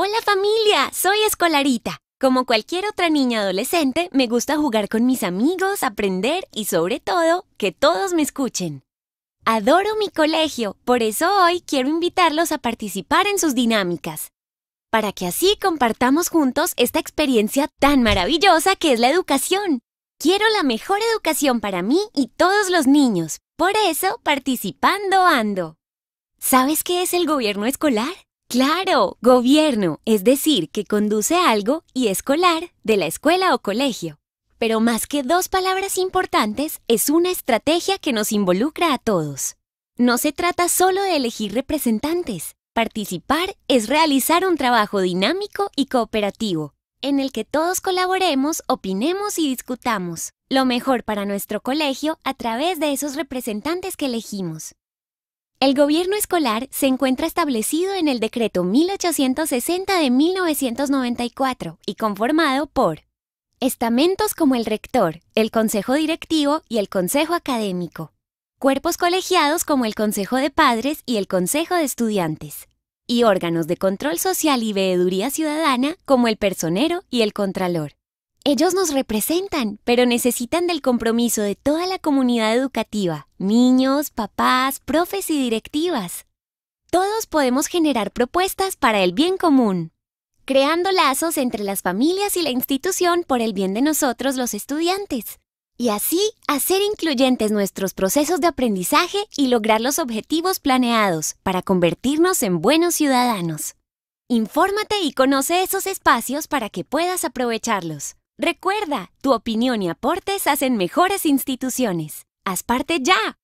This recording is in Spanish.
Hola familia, soy escolarita. Como cualquier otra niña adolescente, me gusta jugar con mis amigos, aprender y sobre todo, que todos me escuchen. Adoro mi colegio, por eso hoy quiero invitarlos a participar en sus dinámicas, para que así compartamos juntos esta experiencia tan maravillosa que es la educación. Quiero la mejor educación para mí y todos los niños, por eso participando ando. ¿Sabes qué es el gobierno escolar? Claro, gobierno, es decir, que conduce algo y escolar de la escuela o colegio. Pero más que dos palabras importantes, es una estrategia que nos involucra a todos. No se trata solo de elegir representantes. Participar es realizar un trabajo dinámico y cooperativo, en el que todos colaboremos, opinemos y discutamos lo mejor para nuestro colegio a través de esos representantes que elegimos. El gobierno escolar se encuentra establecido en el Decreto 1860 de 1994 y conformado por estamentos como el rector, el Consejo Directivo y el Consejo Académico, cuerpos colegiados como el Consejo de Padres y el Consejo de Estudiantes, y órganos de control social y veeduría ciudadana como el personero y el contralor. Ellos nos representan, pero necesitan del compromiso de toda la comunidad educativa, niños, papás, profes y directivas. Todos podemos generar propuestas para el bien común, creando lazos entre las familias y la institución por el bien de nosotros los estudiantes, y así hacer incluyentes nuestros procesos de aprendizaje y lograr los objetivos planeados para convertirnos en buenos ciudadanos. Infórmate y conoce esos espacios para que puedas aprovecharlos. Recuerda, tu opinión y aportes hacen mejores instituciones. Haz parte ya.